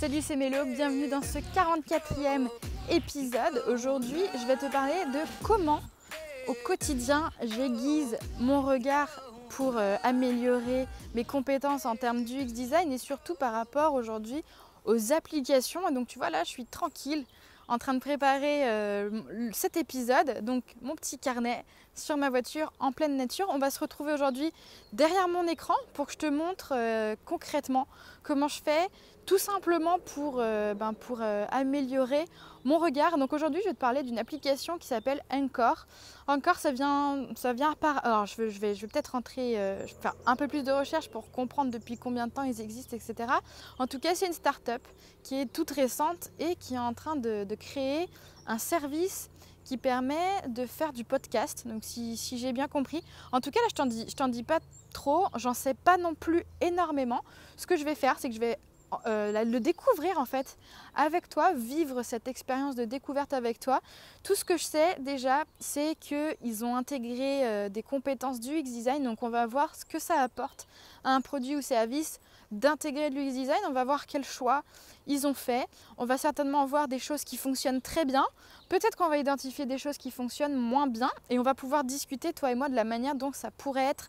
Salut, c'est Mélo, bienvenue dans ce 44e épisode. Aujourd'hui, je vais te parler de comment au quotidien j'aiguise mon regard pour euh, améliorer mes compétences en termes du design et surtout par rapport aujourd'hui aux applications. donc tu vois là, je suis tranquille en train de préparer euh, cet épisode, donc mon petit carnet sur ma voiture en pleine nature. On va se retrouver aujourd'hui derrière mon écran pour que je te montre euh, concrètement comment je fais, tout simplement pour, euh, ben, pour euh, améliorer mon regard. Donc aujourd'hui, je vais te parler d'une application qui s'appelle Encore. Encore, ça vient, ça vient par. Alors, je, vais, je vais, peut-être rentrer, euh, faire un peu plus de recherche pour comprendre depuis combien de temps ils existent, etc. En tout cas, c'est une start-up qui est toute récente et qui est en train de, créer un service qui permet de faire du podcast. Donc, si, si j'ai bien compris. En tout cas, là, je t'en dis, je t'en dis pas trop. J'en sais pas non plus énormément. Ce que je vais faire, c'est que je vais euh, le découvrir en fait avec toi, vivre cette expérience de découverte avec toi. Tout ce que je sais déjà, c'est qu'ils ont intégré euh, des compétences du x design, donc on va voir ce que ça apporte à un produit ou service d'intégrer de l'UX design, on va voir quel choix ils ont fait, on va certainement voir des choses qui fonctionnent très bien, peut-être qu'on va identifier des choses qui fonctionnent moins bien et on va pouvoir discuter toi et moi de la manière dont ça pourrait être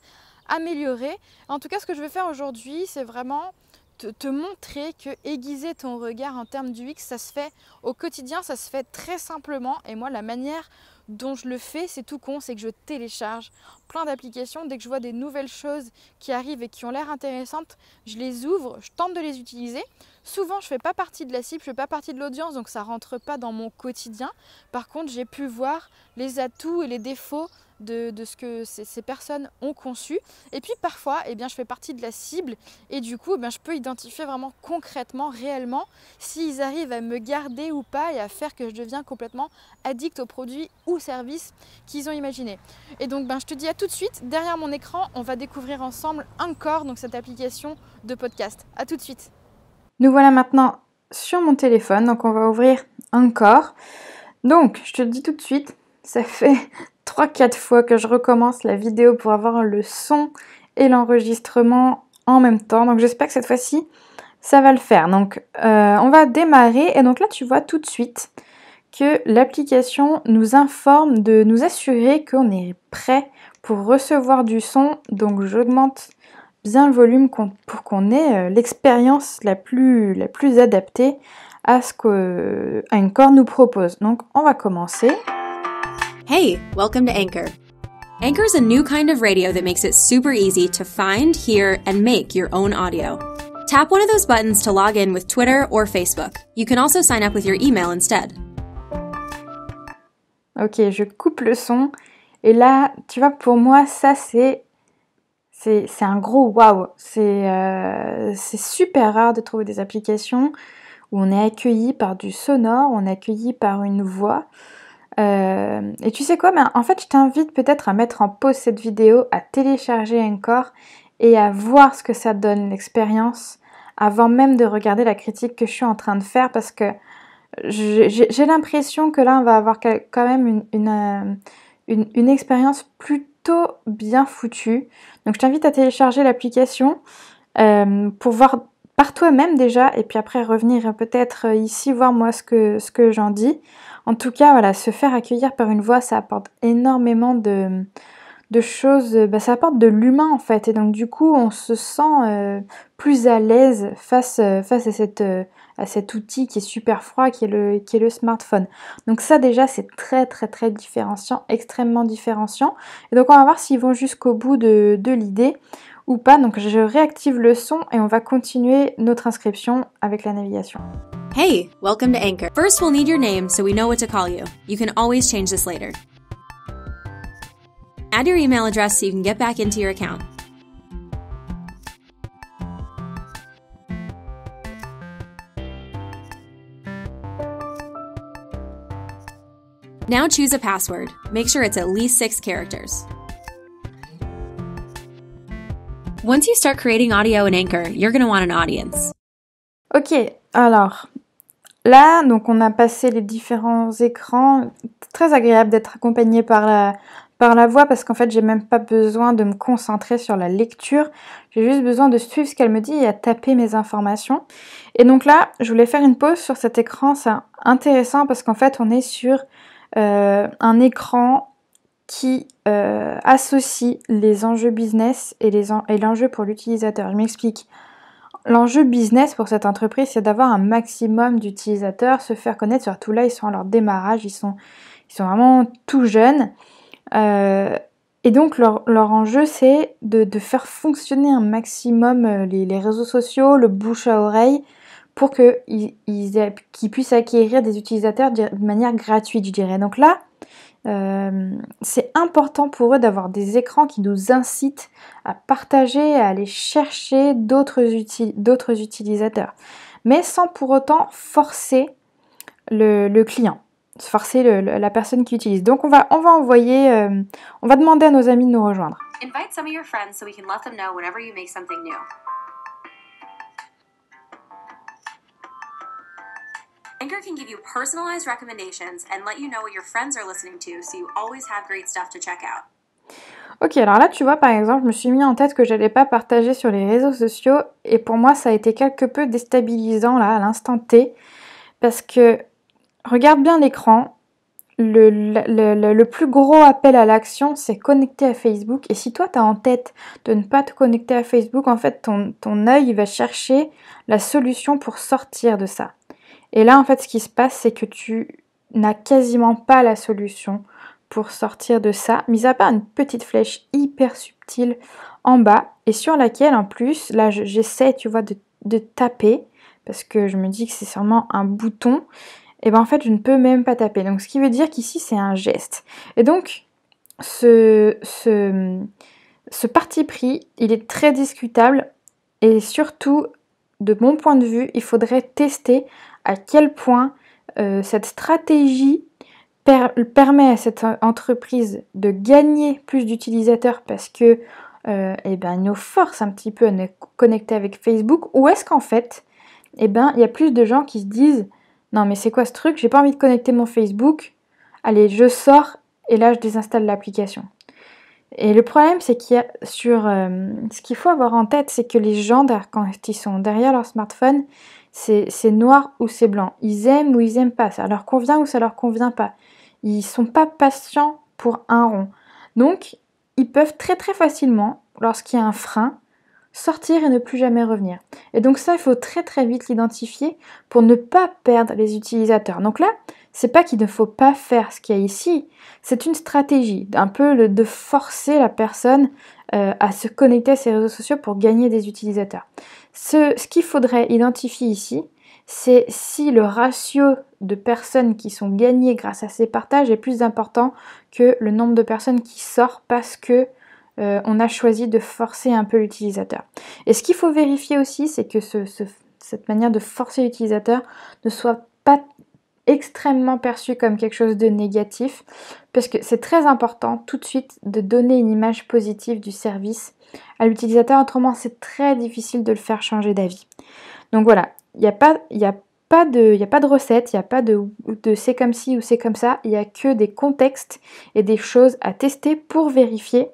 amélioré. En tout cas, ce que je vais faire aujourd'hui, c'est vraiment te, montrer que aiguiser ton regard en termes du X, ça se fait au quotidien, ça se fait très simplement. Et moi, la manière dont je le fais, c'est tout con, c'est que je télécharge plein d'applications. Dès que je vois des nouvelles choses qui arrivent et qui ont l'air intéressantes, je les ouvre, je tente de les utiliser. Souvent, je ne fais pas partie de la cible, je ne fais pas partie de l'audience, donc ça ne rentre pas dans mon quotidien. Par contre, j'ai pu voir les atouts et les défauts de, ce que ces, personnes ont conçu. Et puis parfois, eh bien, je fais partie de la cible et du coup, eh je peux identifier vraiment concrètement, réellement, s'ils arrivent à me garder ou pas et à faire que je deviens complètement addict aux produits ou services qu'ils ont imaginés. Et donc, ben, je te dis à tout de suite. Derrière mon écran, on va découvrir ensemble Encore, donc cette application de podcast. À tout de suite. Nous voilà maintenant sur mon téléphone, donc on va ouvrir Encore. Donc, je te dis tout de suite, ça fait 3-4 fois que je recommence la vidéo pour avoir le son et l'enregistrement en même temps. Donc j'espère que cette fois-ci, ça va le faire. Donc euh, on va démarrer et donc là tu vois tout de suite que l'application nous informe de nous assurer qu'on est prêt pour recevoir du son. Donc j'augmente bien le volume pour qu'on ait euh, l'expérience la plus, la plus adaptée à ce que encore nous propose. Donc on va commencer. Hey, welcome to Anchor. Anchor is a new kind of radio that makes it super easy to find, hear, and make your own audio. Tap one of those buttons to log in with Twitter or Facebook. You can also sign up with your email instead. Ok, je coupe le son. Et là, tu vois, pour moi, ça c'est. C'est un gros wow. C'est euh, super rare de trouver des applications où on est accueilli par du sonore, on est accueilli par une voix. Euh, et tu sais quoi, ben, en fait je t'invite peut-être à mettre en pause cette vidéo, à télécharger encore et à voir ce que ça donne l'expérience avant même de regarder la critique que je suis en train de faire parce que j'ai l'impression que là on va avoir quand même euh, une, une, expérience plutôt bien foutue. Donc je t'invite à télécharger l'application euh, pour voir par toi-même déjà, et puis après revenir peut-être euh, ici voir moi ce que, j'en dis. En tout cas, voilà, se faire accueillir par une voix, ça apporte énormément de, choses, bah, ça apporte de l'humain en fait, et donc du coup, on se sent euh, plus à l'aise face, euh, face à, à cet outil qui est super froid, qui est le, smartphone. Donc ça déjà, c'est très très très différenciant, extrêmement différenciant. Et donc on va voir s'ils vont jusqu'au bout de, de l'idée ou pas. Donc je réactive le son et on va continuer notre inscription avec la navigation. Hey, welcome to Anchor. First, we'll need your name so we know what to call you. You can always change this later. Add your email address so you can get back into your account. Now choose a password. Make sure it's at least six characters. Ok, alors là, donc on a passé les différents écrans. Très agréable d'être accompagné par la, par la voix parce qu'en fait, j'ai même pas besoin de me concentrer sur la lecture. J'ai juste besoin de suivre ce qu'elle me dit et à taper mes informations. Et donc là, je voulais faire une pause sur cet écran. C'est intéressant parce qu'en fait, on est sur euh, un écran qui euh, associe les enjeux business et l'enjeu pour l'utilisateur. Je m'explique. L'enjeu business pour cette entreprise, c'est d'avoir un maximum d'utilisateurs, se faire connaître, surtout là, ils sont à leur démarrage, ils sont, ils sont vraiment tout jeunes. Euh, et donc leur, enjeu, c'est de, faire fonctionner un maximum euh, les, réseaux sociaux, le bouche à oreille, pour qu'ils puissent acquérir des utilisateurs de manière gratuite, je dirais. Donc là, euh, c'est important pour eux d'avoir des écrans qui nous incitent à partager, à aller chercher d'autres utilisateurs, mais sans pour autant forcer le, client, forcer la personne qui utilise. Donc on va, envoyer, euh, on va demander à nos amis de nous rejoindre. Invite some of your friends so we can let them know whenever you make something new. Anchor can give you personalized recommendations and let you know what your friends are listening to so you always have great stuff to check out. Ok, alors là, tu vois, par exemple, je me suis mis en tête que j'allais pas partager sur les réseaux sociaux et pour moi, ça a été quelque peu déstabilisant là à l'instant T parce que regarde bien l'écran. Le, le, le, plus gros appel à l'action, c'est connecter à Facebook. Et si toi, tu as en tête de ne pas te connecter à Facebook, en fait, ton, ton œil, va chercher la solution pour sortir de ça. Et là, en fait, ce qui se passe, c'est que tu n'as quasiment pas la solution pour sortir de ça, mis à part une petite flèche hyper subtile en bas et sur laquelle, en plus, là, j'essaie, tu vois, de, taper parce que je me dis que c'est sûrement un bouton. Et ben en fait, je ne peux même pas taper. Donc, ce qui veut dire qu'ici, c'est un geste. Et donc, ce, ce parti pris, il est très discutable et surtout, de mon point de vue, il faudrait tester à quel point euh, cette stratégie permet à cette entreprise de gagner plus d'utilisateurs parce que nous euh, eh ben, un petit peu à nous connecter avec Facebook ou est-ce qu'en fait eh ben, il y a plus de gens qui se disent non mais c'est quoi ce truc j'ai pas envie de connecter mon Facebook allez je sors et là je désinstalle l'application et le problème c'est qu'il y a sur euh, ce qu'il faut avoir en tête c'est que les gens quand ils sont derrière leur smartphone c'est noir ou c'est blanc. Ils aiment ou ils n'aiment pas. Ça leur convient ou ça leur convient pas. Ils sont pas patients pour un rond. Donc, ils peuvent très très facilement, lorsqu'il y a un frein, sortir et ne plus jamais revenir. Et donc ça, il faut très très vite l'identifier pour ne pas perdre les utilisateurs. Donc là, c'est pas qu'il ne faut pas faire ce qu'il y a ici, c'est une stratégie, un peu de forcer la personne euh, à se connecter à ses réseaux sociaux pour gagner des utilisateurs. Ce, qu'il faudrait identifier ici, c'est si le ratio de personnes qui sont gagnées grâce à ces partages est plus important que le nombre de personnes qui sortent parce que euh, on a choisi de forcer un peu l'utilisateur. Et ce qu'il faut vérifier aussi, c'est que cette manière de forcer l'utilisateur ne soit pas extrêmement perçu comme quelque chose de négatif, parce que c'est très important tout de suite de donner une image positive du service à l'utilisateur, autrement c'est très difficile de le faire changer d'avis. Donc voilà, il n'y a pas... a pas de, a pas de recette, il n'y a pas de, de c'est comme ci ou c'est comme ça, il n'y a que des contextes et des choses à tester pour vérifier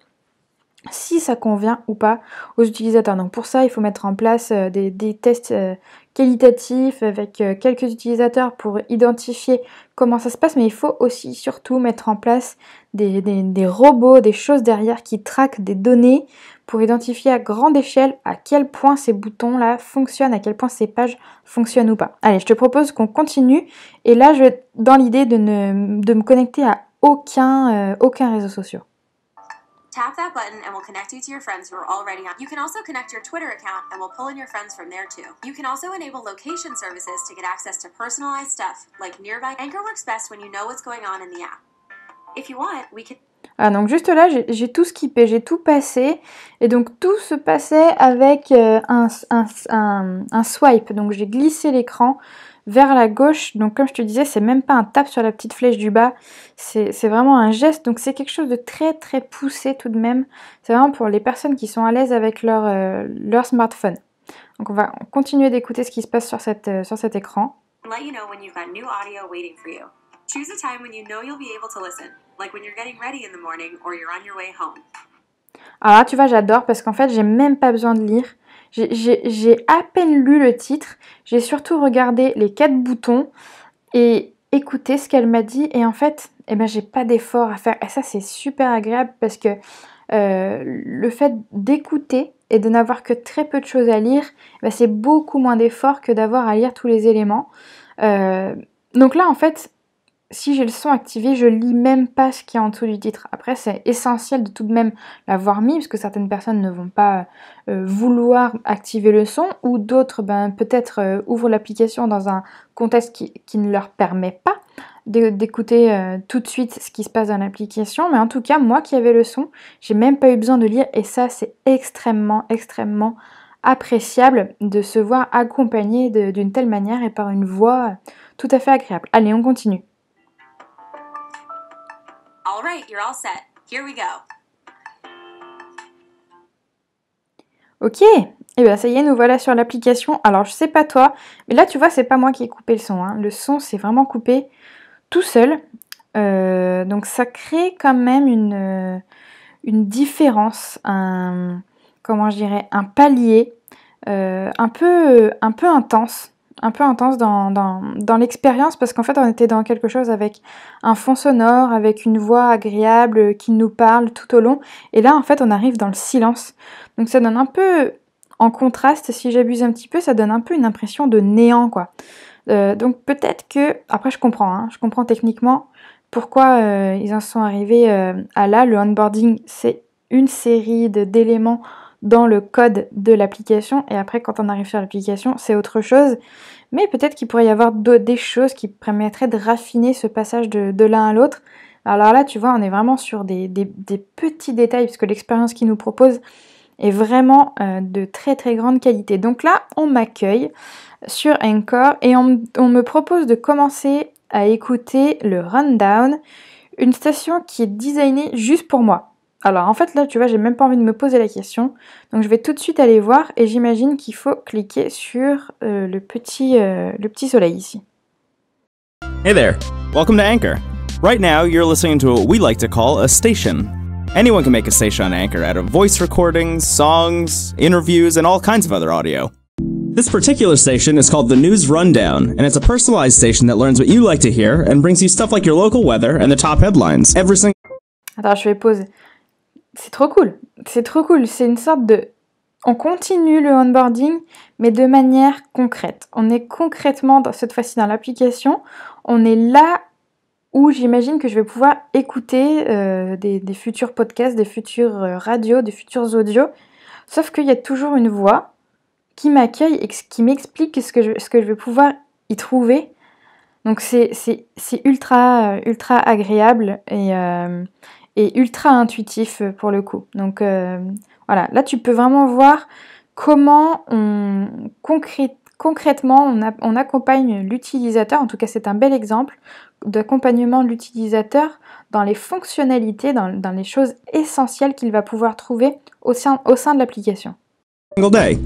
si ça convient ou pas aux utilisateurs. Donc pour ça, il faut mettre en place euh, des, tests euh, qualitatifs avec euh, quelques utilisateurs pour identifier comment ça se passe, mais il faut aussi surtout mettre en place des, robots, des choses derrière qui traquent des données pour identifier à grande échelle à quel point ces boutons-là fonctionnent, à quel point ces pages fonctionnent ou pas. Allez, je te propose qu'on continue, et là, je, vais dans l'idée de, ne, me connecter à aucun, aucun réseau social. Tap that button and we'll connect you to your friends who are already on. You can also connect your Twitter account and we'll pull in your friends from there too. You can also enable location services to get access to personalized stuff like nearby. Anchor works best when you know what's going on in the app. If you want, we can Ah, donc juste là, j'ai tout skippé, j'ai tout passé. Et donc tout se passait avec euh, un, un, un swipe. Donc j'ai glissé l'écran vers la gauche. Donc comme je te disais, c'est même pas un tap sur la petite flèche du bas, c'est vraiment un geste. Donc c'est quelque chose de très très poussé tout de même. C'est vraiment pour les personnes qui sont à l'aise avec leur, euh, leur smartphone. Donc on va continuer d'écouter ce qui se passe sur, cette, euh, sur cet écran. Alors là, tu vois, j'adore parce qu'en fait, j'ai même pas besoin de lire. J'ai à peine lu le titre, j'ai surtout regardé les quatre boutons et écouté ce qu'elle m'a dit. Et en fait, eh ben, j'ai pas d'effort à faire. Et ça, c'est super agréable parce que euh, le fait d'écouter et de n'avoir que très peu de choses à lire, eh ben, c'est beaucoup moins d'effort que d'avoir à lire tous les éléments. Euh, donc là, en fait, si j'ai le son activé, je lis même pas ce qu'il y a en dessous du titre. Après, c'est essentiel de tout de même l'avoir mis, parce que certaines personnes ne vont pas euh, vouloir activer le son, ou d'autres, ben, peut-être euh, ouvrent l'application dans un contexte qui, ne leur permet pas d'écouter euh, tout de suite ce qui se passe dans l'application. Mais en tout cas, moi qui avais le son, j'ai même pas eu besoin de lire, et ça, c'est extrêmement, extrêmement appréciable de se voir accompagné d'une telle manière et par une voix tout à fait agréable. Allez, on continue you're all set. Here we go. Ok, et eh bien ça y est, nous voilà sur l'application. Alors je sais pas toi, mais là tu vois, c'est pas moi qui ai coupé le son. Hein. Le son s'est vraiment coupé tout seul. Euh, donc ça crée quand même une, euh, une différence, un, comment je dirais, un palier euh, un, peu, un peu intense un peu intense dans, l'expérience parce qu'en fait on était dans quelque chose avec un fond sonore, avec une voix agréable qui nous parle tout au long. Et là en fait on arrive dans le silence. Donc ça donne un peu, en contraste, si j'abuse un petit peu, ça donne un peu une impression de néant quoi. Euh, donc peut-être que, après je comprends, hein, je comprends techniquement pourquoi euh, ils en sont arrivés euh, à là. Le onboarding c'est une série d'éléments dans le code de l'application et après quand on arrive sur l'application c'est autre chose. Mais peut-être qu'il pourrait y avoir des choses qui permettraient de raffiner ce passage de, l'un à l'autre. Alors là tu vois on est vraiment sur des, petits détails puisque l'expérience qu'il nous propose est vraiment euh, de très très grande qualité. Donc là on m'accueille sur Encore et on me propose de commencer à écouter le Rundown, une station qui est designée juste pour moi. Alors en fait là tu vois j'ai même pas envie de me poser la question. Donc je vais tout de suite aller voir et j'imagine qu'il faut cliquer sur euh, le, petit, euh, le petit soleil ici. Hey there, welcome to Anchor. Right now you're listening to what we like to call a station. Anyone can make a station on Anchor out of voice recordings, songs, interviews, and all kinds of other audio. This particular station is called the News Rundown, and it's a personalized station that learns what you like to hear and brings you stuff like your local weather and the top headlines every single. Attends, je vais poser c'est trop cool. C'est trop cool. C'est une sorte de. On continue le onboarding, mais de manière concrète. On est concrètement, cette fois-ci, dans l'application. On est là où j'imagine que je vais pouvoir écouter euh, des, futurs podcasts, des futures euh, radios, des futurs audios. Sauf qu'il y a toujours une voix qui m'accueille et qui m'explique ce, que je, vais pouvoir y trouver. Donc c'est ultra, euh, ultra agréable et, et ultra intuitif euh, pour le coup. Donc euh, voilà, là tu peux vraiment voir comment on concrètement on, accompagne l'utilisateur, en tout cas c'est un bel exemple d'accompagnement de l'utilisateur dans les fonctionnalités, dans, les choses essentielles qu'il va pouvoir trouver au sein, au sein de l'application. Today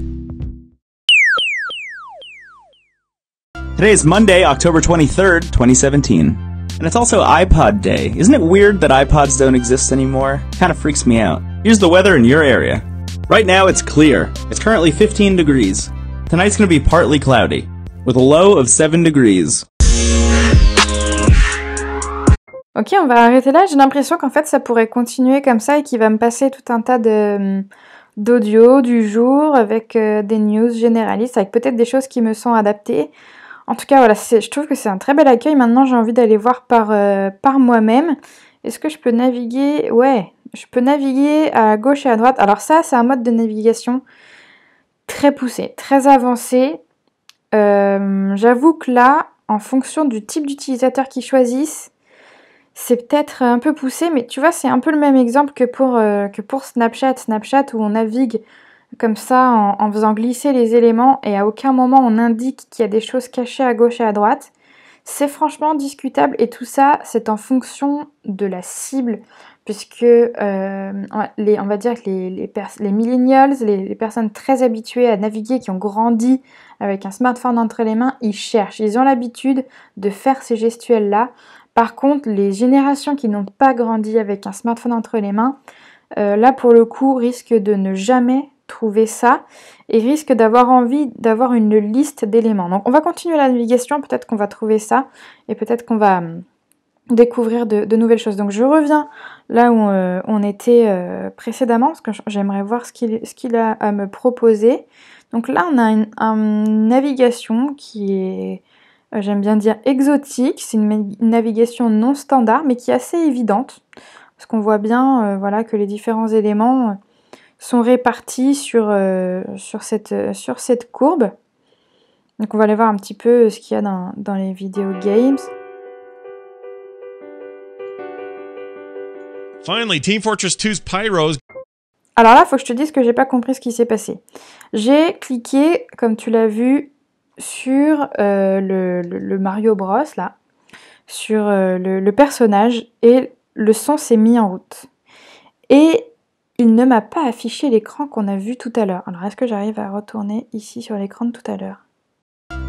is Monday, October 23rd, 2017. And it's also iPod Day. Isn't it weird that iPods don't exist anymore? of freaks me out. Here's the weather in your area. Right now it's clear. It's currently 15 degrees. Tonight's to be partly cloudy, with a low of 7 degrees. Ok, on va arrêter là. J'ai l'impression qu'en fait ça pourrait continuer comme ça et qu'il va me passer tout un tas de euh, d'audio du jour avec euh, des news généralistes, avec peut-être des choses qui me sont adaptées. En tout cas, voilà, je trouve que c'est un très bel accueil. Maintenant, j'ai envie d'aller voir par, euh, par moi-même. Est-ce que je peux naviguer Ouais, je peux naviguer à gauche et à droite. Alors ça, c'est un mode de navigation très poussé, très avancé. Euh, j'avoue que là, en fonction du type d'utilisateur qu'ils choisissent, c'est peut-être un peu poussé, mais tu vois, c'est un peu le même exemple que pour, euh, que pour Snapchat. Snapchat, où on navigue comme ça en, faisant glisser les éléments et à aucun moment on indique qu'il y a des choses cachées à gauche et à droite. C'est franchement discutable et tout ça c'est en fonction de la cible puisque euh, les, on va dire que les, les, les millennials, les, personnes très habituées à naviguer, qui ont grandi avec un smartphone entre les mains, ils cherchent, ils ont l'habitude de faire ces gestuels-là. Par contre, les générations qui n'ont pas grandi avec un smartphone entre les mains, euh, là pour le coup, risquent de ne jamais trouver ça et risque d'avoir envie d'avoir une liste d'éléments. Donc on va continuer la navigation, peut-être qu'on va trouver ça et peut-être qu'on va hum, découvrir de, nouvelles choses. Donc je reviens là où euh, on était euh, précédemment, parce que j'aimerais voir ce qu'il a à me proposer. Donc là on a une, navigation qui est, euh, j'aime bien dire, exotique, c'est une, une, navigation non standard, mais qui est assez évidente, parce qu'on voit bien voilà, que les différents éléments sont répartis sur, euh, sur, cette, euh, sur cette courbe. Donc on va aller voir un petit peu ce qu'il y a dans, les vidéos games. Finally, Team Fortress 2's Pyros. Alors là, faut que je te dise que j'ai pas compris ce qui s'est passé. J'ai cliqué, comme tu l'as vu, sur euh, le, Mario Bros là, sur le, le personnage et le son s'est mis en route. Et il ne m'a pas affiché l'écran qu'on a vu tout à l'heure. Alors est-ce que j'arrive à retourner ici sur l'écran de tout à l'heure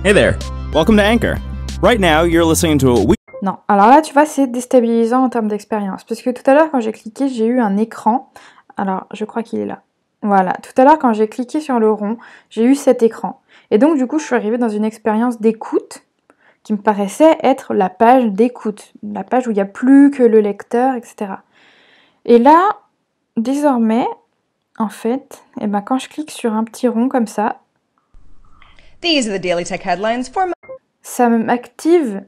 Hey there, welcome to Anchor. Right now you're listening to a... Non, alors là tu vois c'est déstabilisant en termes d'expérience parce que tout à l'heure quand j'ai cliqué j'ai eu un écran. Alors je crois qu'il est là. Voilà, tout à l'heure quand j'ai cliqué sur le rond j'ai eu cet écran. Et donc du coup je suis arrivée dans une expérience d'écoute qui me paraissait être la page d'écoute, la page où il n'y a plus que le lecteur, etc. Et là, Désormais, en fait, eh ben, quand je clique sur un petit rond comme ça, These ça m'active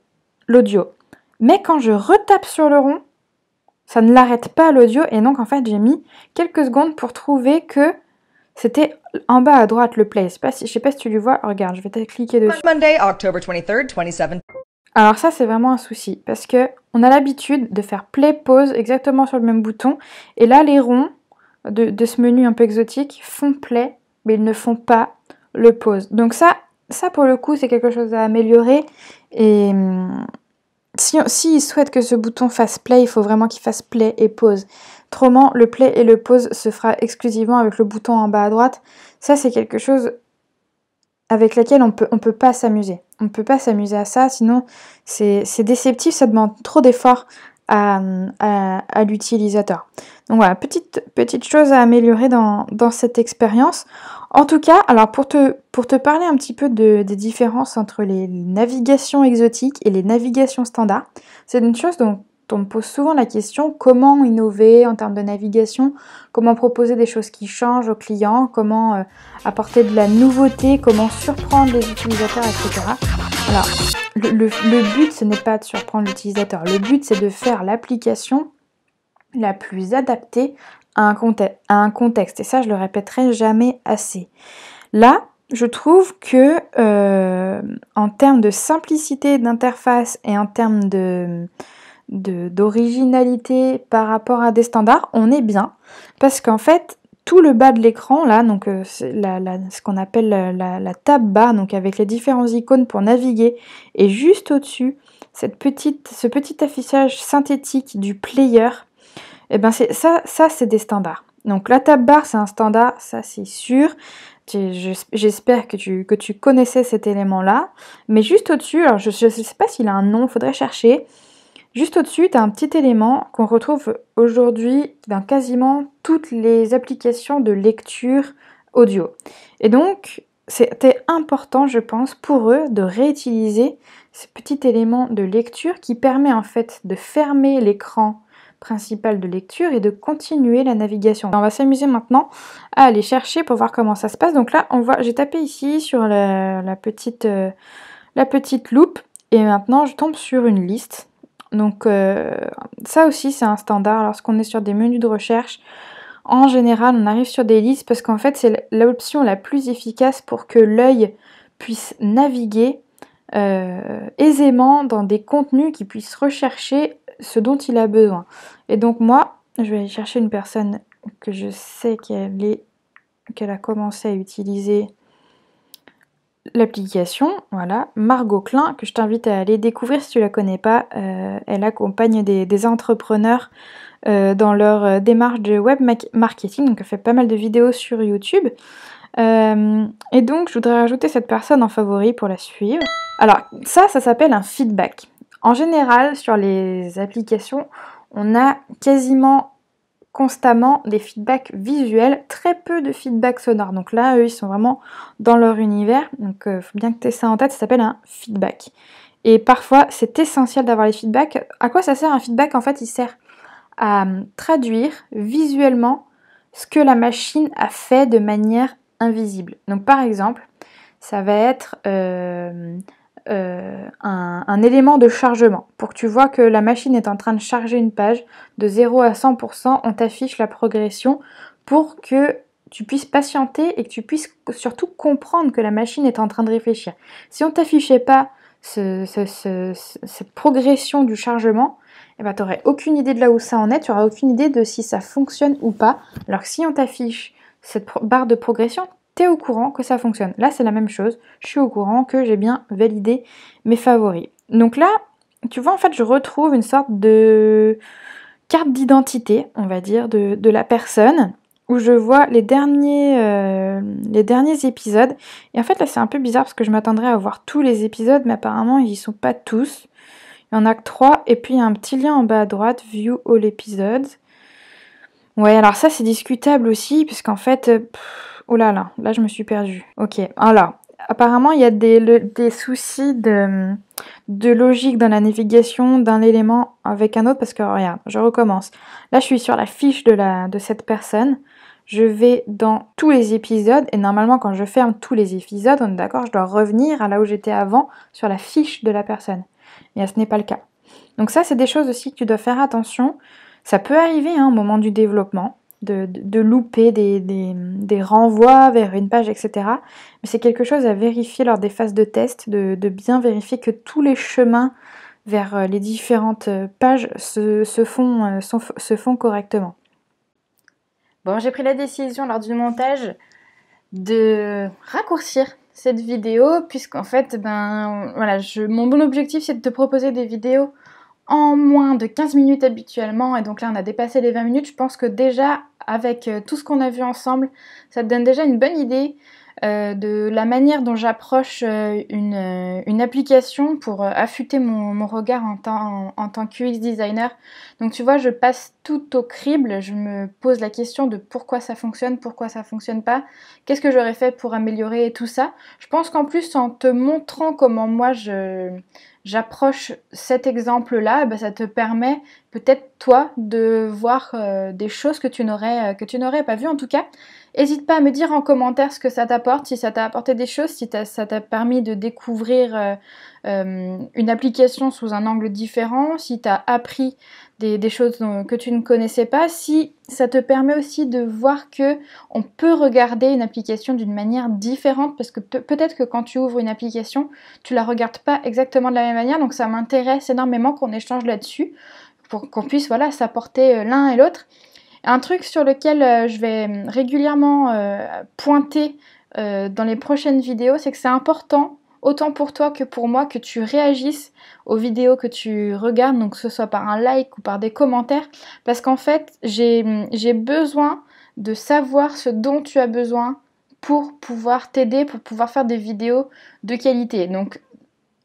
l'audio. Mais quand je retape sur le rond, ça ne l'arrête pas l'audio et donc en fait j'ai mis quelques secondes pour trouver que c'était en bas à droite le play. Je ne pas si, sais pas si tu le vois. Regarde, je vais te cliquer dessus. Alors ça c'est vraiment un souci parce que on a l'habitude de faire play pause exactement sur le même bouton et là les ronds de, ce menu un peu exotique font play mais ils ne font pas le pause. Donc ça ça pour le coup c'est quelque chose à améliorer et hum, si, si souhaitent que ce bouton fasse play, il faut vraiment qu'il fasse play et pause. Autrement, le play et le pause se fera exclusivement avec le bouton en bas à droite. Ça, c'est quelque chose avec laquelle on peut, on peut pas s'amuser. On ne peut pas s'amuser à ça, sinon c'est déceptif, ça demande trop d'efforts à, l'utilisateur. Donc voilà, petite, petite chose à améliorer dans, cette expérience. En tout cas, alors pour te, pour te parler un petit peu des différences entre les navigations exotiques et les navigations standards, c'est une chose dont on me pose souvent la question comment innover en termes de navigation, comment proposer des choses qui changent aux clients, comment euh, apporter de la nouveauté, comment surprendre les utilisateurs, etc. Alors, le, but, ce n'est pas de surprendre l'utilisateur, le but, c'est de faire l'application la plus adaptée à un, contexte, Et ça, je le répéterai jamais assez. Là, je trouve que euh, en termes de simplicité d'interface et en termes de d'originalité par rapport à des standards, on est bien. Parce qu'en fait, tout le bas de l'écran, là, donc euh, ce qu'on appelle la, table barre, donc avec les différentes icônes pour naviguer, et juste au-dessus, ce petit affichage synthétique du player, et eh ben, ça, ça c'est des standards. Donc la table barre, c'est un standard, ça c'est sûr. J'espère que tu, connaissais cet élément-là. Mais juste au-dessus, alors je ne sais pas s'il a un nom, faudrait chercher. Juste au-dessus, tu as un petit élément qu'on retrouve aujourd'hui dans quasiment toutes les applications de lecture audio. Et donc, c'était important, je pense, pour eux de réutiliser ce petit élément de lecture qui permet en fait de fermer l'écran principal de lecture et de continuer la navigation. On va s'amuser maintenant à aller chercher pour voir comment ça se passe. Donc là, on voit, j'ai tapé ici sur la, petite, euh, la petite loupe et maintenant je tombe sur une liste donc euh, ça aussi c'est un standard. Lorsqu'on est sur des menus de recherche, en général on arrive sur des listes parce qu'en fait c'est l'option la plus efficace pour que l'œil puisse naviguer euh, aisément dans des contenus qui puissent rechercher ce dont il a besoin. Et donc moi, je vais aller chercher une personne que je sais qu'elle a commencé à utiliser l'application, voilà, Margot Klein, que je t'invite à aller découvrir si tu la connais pas. Euh, elle accompagne des, entrepreneurs euh, dans leur euh, démarche de web marketing, donc elle fait pas mal de vidéos sur YouTube. et donc, je voudrais rajouter cette personne en favori pour la suivre. Alors, ça, ça s'appelle un feedback. En général, sur les applications, on a quasiment constamment des feedbacks visuels, très peu de feedback sonore. Donc là, eux, ils sont vraiment dans leur univers. Donc il euh, faut bien que tu aies ça en tête, ça s'appelle un feedback. Et parfois, c'est essentiel d'avoir les feedbacks. À quoi ça sert un feedback En fait, il sert à euh, traduire visuellement ce que la machine a fait de manière invisible. Donc par exemple, ça va être euh, euh, un, élément de chargement. Pour que tu vois que la machine est en train de charger une page, de 0 à 100%, on t'affiche la progression pour que tu puisses patienter et que tu puisses surtout comprendre que la machine est en train de réfléchir. Si on t'affichait pas cette progression du chargement, eh ben, tu n'aurais aucune idée de là où ça en est, tu n'auras aucune idée de si ça fonctionne ou pas. Alors que si on t'affiche cette barre de progression, t'es au courant que ça fonctionne. Là, c'est la même chose. Je suis au courant que j'ai bien validé mes favoris. Donc là, tu vois, en fait, je retrouve une sorte de carte d'identité, on va dire, de, la personne, où je vois les derniers, euh, les derniers épisodes. Et en fait, là, c'est un peu bizarre parce que je m'attendrais à voir tous les épisodes, mais apparemment, ils sont pas tous. Il y en a que trois. Et puis, il y a un petit lien en bas à droite, View All Episodes. Ouais, alors ça, c'est discutable aussi, puisqu'en fait... Euh, Oh là là, là je me suis perdue. Ok, alors, apparemment il y a des, soucis de, logique dans la navigation d'un élément avec un autre parce que regarde, je recommence. Là je suis sur la fiche de, la, de cette personne. Je vais dans tous les épisodes et normalement quand je ferme tous les épisodes, on est d'accord, je dois revenir à là où j'étais avant sur la fiche de la personne. Mais ce n'est pas le cas. Donc ça c'est des choses aussi que tu dois faire attention. Ça peut arriver hein, au moment du développement de, louper des, renvois vers une page, etc. Mais c'est quelque chose à vérifier lors des phases de test, de, bien vérifier que tous les chemins vers euh, les différentes euh, pages euh, se, font, correctement. Bon, j'ai pris la décision lors du montage de raccourcir cette vidéo puisqu'en fait, ben voilà, mon bon objectif c'est de te proposer des vidéos en moins de 15 minutes habituellement, et donc là on a dépassé les 20 minutes, je pense que déjà avec euh, tout ce qu'on a vu ensemble, ça te donne déjà une bonne idée euh, de la manière dont j'approche euh, euh, une, application pour affûter mon, regard en, tant que UX designer. Donc tu vois, je passe tout au crible, je me pose la question de pourquoi ça fonctionne, pourquoi ça fonctionne pas, qu'est-ce que j'aurais fait pour améliorer tout ça. Je pense qu'en plus en te montrant comment moi j'approche cet exemple-là, bah, ça te permet peut-être toi de voir des choses que tu n'aurais que tu n'aurais pas vues. En tout cas, N'hésite pas à me dire en commentaire ce que ça t'apporte, si ça t'a apporté des choses, si ça t'a permis de découvrir euh, euh, une application sous un angle différent, si t'as appris des, choses que tu ne connaissais pas, si ça te permet aussi de voir que on peut regarder une application d'une manière différente, parce que peut-être que quand tu ouvres une application, tu la regardes pas exactement de la même manière, donc ça m'intéresse énormément qu'on échange là-dessus pour qu'on puisse voilà s'apporter euh, l'un et l'autre. Un truc sur lequel euh, je vais euh, régulièrement euh, pointer dans les prochaines vidéos, c'est que c'est important autant pour toi que pour moi que tu réagisses aux vidéos que tu regardes, donc que ce soit par un like ou par des commentaires, parce qu'en fait j'ai mm, besoin de savoir ce dont tu as besoin pour pouvoir t'aider, pour pouvoir faire des vidéos de qualité. Donc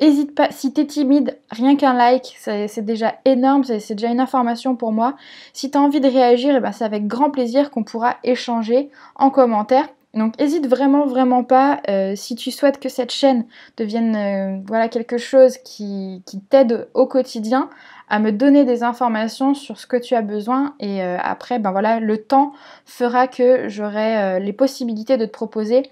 Hésite pas, si t'es timide, rien qu'un like, c'est déjà énorme, c'est déjà une information pour moi. Si t'as envie de réagir, eh ben, c'est avec grand plaisir qu'on pourra échanger en commentaire. Donc hésite vraiment vraiment pas euh, si tu souhaites que cette chaîne devienne euh, voilà quelque chose qui, t'aide au quotidien à me donner des informations sur ce que tu as besoin et euh, après ben voilà le temps fera que j'aurai les possibilités de te proposer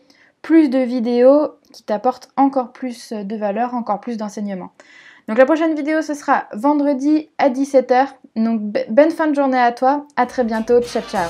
plus de vidéos qui t'apporte encore plus euh, de valeur, encore plus d'enseignement. Donc la prochaine vidéo, ce sera vendredi à 17h. Donc bonne fin de journée à toi, à très bientôt, ciao ciao